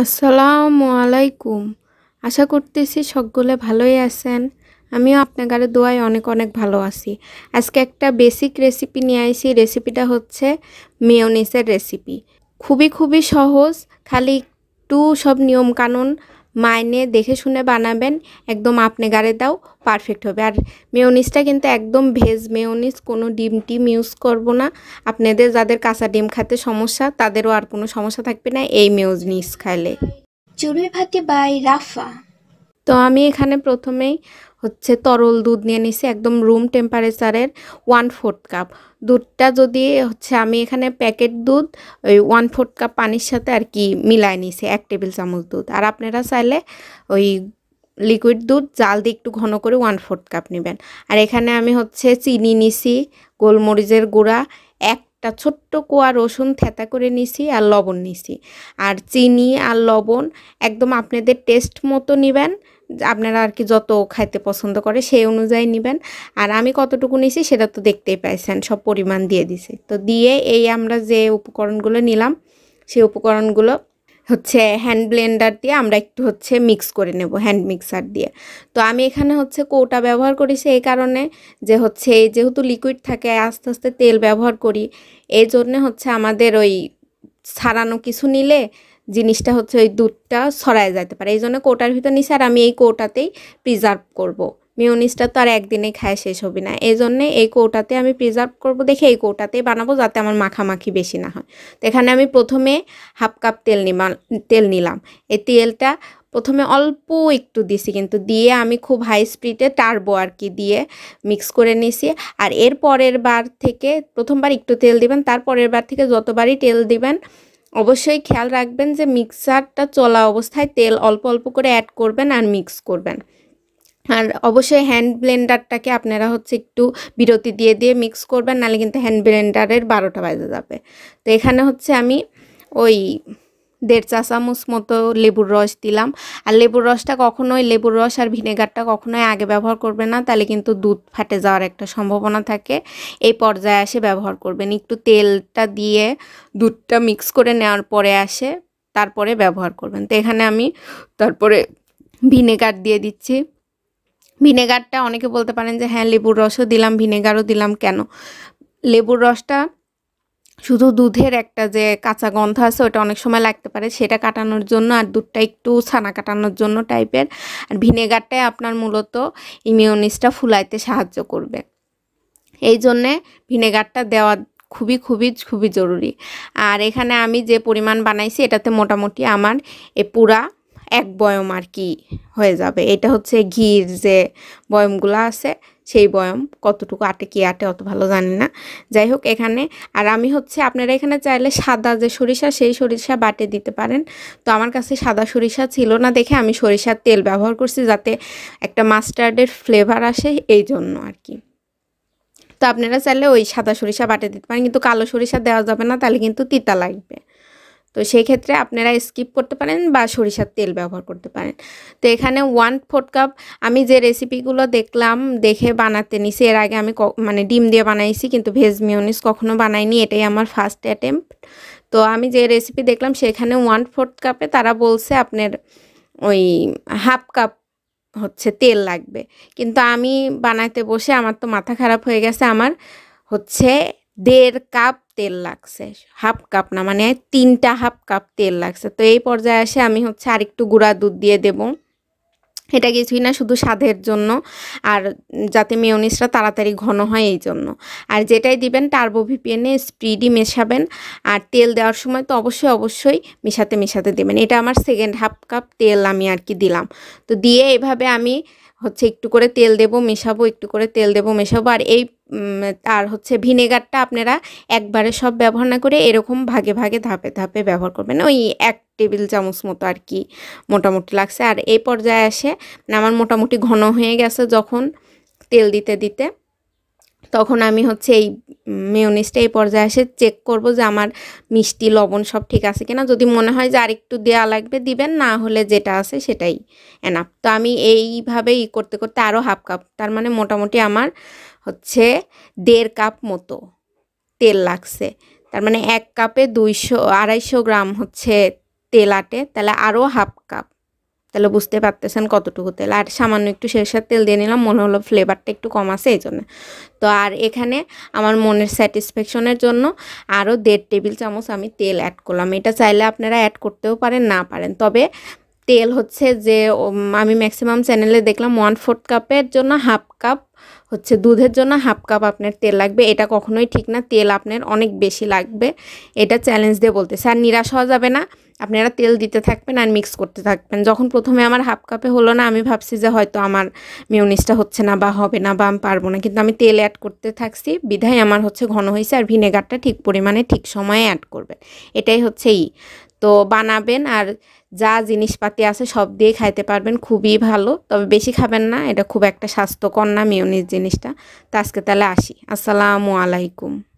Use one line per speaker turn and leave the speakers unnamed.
আসসালামু আলাইকুম আশা করতেছি সকলে ভালোই আছেন আমিও আপনাদের দোয়ায় অনেক অনেক ভালো আছি আজকে একটা বেসিক রেসিপি নিয়ে আইছি রেসিপিটা হচ্ছে মেয়নিসের রেসিপি খুবই খুবই সহজ খালি একটু সব নিয়মকানুন মাইনে দেখে শুনে বানাবেন একদম আপনি গাড়ে দাও পারফেক্ট হবে আর মেয়নিসটা কিন্তু একদম ভেজ মেয়নিস কোনো ডিম টিম ইউজ করব না আপনাদের যাদের কাঁচা ডিম খাতে সমস্যা তাদেরও আর কোনো সমস্যা থাকবে না এই মেয়নিস খাইলে চুরুই ভাতে বাই রাফা তো আমি এখানে প্রথমেই হচ্ছে তরল দুধ নিয়ে নিছি একদম রুম টেম্পারেচারের ওয়ান ফোর্থ কাপ দুধটা যদি হচ্ছে আমি এখানে প্যাকেট দুধ ওই ওয়ান ফোর্থ কাপ পানির সাথে আর কি মিলায় নিছি এক টেবিল চামচ দুধ আর আপনারা চাইলে ওই লিকুইড দুধ জাল দিয়ে একটু ঘন করে ওয়ান ফোর্থ কাপ নেবেন আর এখানে আমি হচ্ছে চিনি নিছি গোলমরিচের গুঁড়া এক একটা ছোট্ট কোয়া রসুন থেতা করে নিছি আর লবণ নিছি আর চিনি আর লবণ একদম আপনাদের টেস্ট মতো নেবেন আপনারা আর কি যত খাইতে পছন্দ করে সেই অনুযায়ী নেবেন আর আমি কতটুকু নিছি সেটা তো দেখতেই পাইছেন সব পরিমাণ দিয়ে দিছি তো দিয়ে এই আমরা যে উপকরণগুলো নিলাম সেই উপকরণগুলো হচ্ছে হ্যান্ড ব্লেন্ডার দিয়ে আমরা একটু হচ্ছে মিক্স করে নেব হ্যান্ড মিক্সার দিয়ে তো আমি এখানে হচ্ছে কৌটা ব্যবহার করেছি এই কারণে যে হচ্ছে যেহেতু লিকুইড থাকে আস্তে আস্তে তেল ব্যবহার করি এই জন্যে হচ্ছে আমাদের ওই ছাড়ানো কিছু নিলে জিনিসটা হচ্ছে ওই দুধটা ছড়ায় যাইতে পারে এই জন্য কোটার ভিতর নিচে আর আমি এই কোটাতেই প্রিজার্ভ করব। মিউনিসটা তো আর একদিনে খায় শেষ হবে না এই জন্যে এই কৌটাতে আমি প্রিজার্ভ করব দেখে এই কৌটাতেই বানাবো যাতে আমার মাখামাখি বেশি না হয় তো এখানে আমি প্রথমে হাফ কাপ তেল নিবা তেল নিলাম এই তেলটা প্রথমে অল্প একটু দিছি কিন্তু দিয়ে আমি খুব হাই স্পিডে টারবো আর কি দিয়ে মিক্স করে নিছি আর এর পরের বার থেকে প্রথমবার একটু তেল দিবেন তার পরের বার থেকে যতবারই তেল দিবেন অবশ্যই খেয়াল রাখবেন যে মিক্সারটা চলা অবস্থায় তেল অল্প অল্প করে অ্যাড করবেন আর মিক্স করবেন আর অবশ্যই হ্যান্ড ব্লেন্ডারটাকে আপনারা হচ্ছে একটু বিরতি দিয়ে দিয়ে মিক্স করবেন নাহলে কিন্তু হ্যান্ড ব্লেন্ডারের বারোটা বাজে যাবে তো এখানে হচ্ছে আমি ওই দেড় চা চামচ মতো লেবুর রস দিলাম আর লেবুর রসটা কখনোই লেবুর রস আর ভিনেগারটা কখনোই আগে ব্যবহার করবে না তাহলে কিন্তু দুধ ফাটে যাওয়ার একটা সম্ভাবনা থাকে এই পর্যায়ে আসে ব্যবহার করবেন একটু তেলটা দিয়ে দুধটা মিক্স করে নেওয়ার পরে আসে তারপরে ব্যবহার করবেন তো এখানে আমি তারপরে ভিনেগার দিয়ে দিচ্ছি ভিনেগারটা অনেকে বলতে পারেন যে হ্যাঁ লেবুর রসও দিলাম ভিনেগারও দিলাম কেন লেবুর রসটা শুধু দুধের একটা যে কাঁচা গন্ধ আছে ওটা অনেক সময় লাগতে পারে সেটা কাটানোর জন্য আর দুধটা একটু ছানা কাটানোর জন্য টাইপের আর ভিনেগারটাই আপনার মূলত ইমিউনিসটা ফুলাইতে সাহায্য করবে এই জন্যে ভিনেগারটা দেওয়া খুবই খুবই খুবই জরুরি আর এখানে আমি যে পরিমাণ বানাইছি এটাতে মোটামুটি আমার এ পুরা এক বয়ম আর কি হয়ে যাবে এটা হচ্ছে ঘির যে বয়মগুলো আছে সেই বয়ম কতটুকু আটে কি আটে অত ভালো জানি না যাই হোক এখানে আর আমি হচ্ছে আপনারা এখানে চাইলে সাদা যে সরিষা সেই সরিষা বাটে দিতে পারেন তো আমার কাছে সাদা সরিষা ছিল না দেখে আমি সরিষার তেল ব্যবহার করছি যাতে একটা মাস্টার্ডের ফ্লেভার আসে এই জন্য আর কি তো আপনারা চাইলে ওই সাদা সরিষা বাটে দিতে পারেন কিন্তু কালো সরিষা দেওয়া যাবে না তাহলে কিন্তু তিতা লাগবে তো সেই ক্ষেত্রে আপনারা স্কিপ করতে পারেন বা সরিষার তেল ব্যবহার করতে পারেন তো এখানে ওয়ান ফোর কাপ আমি যে রেসিপিগুলো দেখলাম দেখে বানাতে নিছি এর আগে আমি মানে ডিম দিয়ে বানাইছি কিন্তু ভেজ মিউনিস কখনো বানাইনি এটাই আমার ফার্স্ট অ্যাটেম্প তো আমি যে রেসিপি দেখলাম সেখানে ওয়ান ফোর্থ কাপে তারা বলছে আপনার ওই হাফ কাপ হচ্ছে তেল লাগবে কিন্তু আমি বানাতে বসে আমার তো মাথা খারাপ হয়ে গেছে আমার হচ্ছে দেড় কাপ তেল লাগছে হাফ কাপ না মানে তিনটা হাফ কাপ তেল লাগছে তো এই পর্যায়ে এসে আমি হচ্ছে আরেকটু গুঁড়া দুধ দিয়ে দেবো এটা কিছুই না শুধু স্বাদের জন্য আর যাতে মেয়নিসটা তাড়াতাড়ি ঘন হয় এই জন্য আর যেটাই দিবেন টার্বো ভিপিএনে স্প্রিডই মেশাবেন আর তেল দেওয়ার সময় তো অবশ্যই অবশ্যই মেশাতে মেশাতে দেবেন এটা আমার সেকেন্ড হাফ কাপ তেল আমি আর কি দিলাম তো দিয়ে এভাবে আমি হচ্ছে একটু করে তেল দেব মেশাবো একটু করে তেল দেব মেশাবো আর এই আর হচ্ছে ভিনেগারটা আপনারা একবারে সব ব্যবহার না করে এরকম ভাগে ভাগে ধাপে ধাপে ব্যবহার করবেন ওই এক টেবিল চামচ মতো আর কি মোটামুটি লাগছে আর এই পর্যায়ে আসে আমার মোটামুটি ঘন হয়ে গেছে যখন তেল দিতে দিতে তখন আমি হচ্ছে এই মেয়নিসটা এই পর্যায়ে এসে চেক করব যে আমার মিষ্টি লবণ সব ঠিক আছে কিনা যদি মনে হয় যে আরেকটু দেওয়া লাগবে দিবেন না হলে যেটা আছে সেটাই এনাফ তো আমি এইভাবেই করতে করতে আরও হাফ কাপ তার মানে মোটামুটি আমার হচ্ছে দেড় কাপ মতো তেল লাগছে তার মানে এক কাপে দুইশো আড়াইশো গ্রাম হচ্ছে তেল আটে তাহলে আরও হাফ কাপ তাহলে বুঝতে পারতেছেন কতটুকু তেল আর সামান্য একটু সরষের তেল দিয়ে নিলাম মনে হলো ফ্লেভারটা একটু কম আছে এই জন্য তো আর এখানে আমার মনের স্যাটিসফ্যাকশনের জন্য আরও দেড় টেবিল চামচ আমি তেল অ্যাড করলাম এটা চাইলে আপনারা অ্যাড করতেও পারেন না পারেন তবে তেল হচ্ছে যে আমি ম্যাক্সিমাম চ্যানেলে দেখলাম ওয়ান ফোর্থ কাপের জন্য হাফ কাপ হচ্ছে দুধের জন্য হাফ কাপ আপনার তেল লাগবে এটা কখনোই ঠিক না তেল আপনার অনেক বেশি লাগবে এটা চ্যালেঞ্জ দিয়ে বলতে স্যার নিরাশ হওয়া যাবে না আপনারা তেল দিতে থাকবেন আর মিক্স করতে থাকবেন যখন প্রথমে আমার হাফ কাপে হলো না আমি ভাবছি যে হয়তো আমার মিউনিসটা হচ্ছে না বা হবে না বা আমি পারবো না কিন্তু আমি তেল অ্যাড করতে থাকছি বিধায় আমার হচ্ছে ঘন হয়েছে আর ভিনেগারটা ঠিক পরিমাণে ঠিক সময়ে অ্যাড করবেন এটাই হচ্ছে ই তো বানাবেন আর যা জিনিসপাতি আছে সব দিয়ে খাইতে পারবেন খুবই ভালো তবে বেশি খাবেন না এটা খুব একটা স্বাস্থ্যকর না মিউনিস জিনিসটা তো আজকে তাহলে আসি আসসালামু আলাইকুম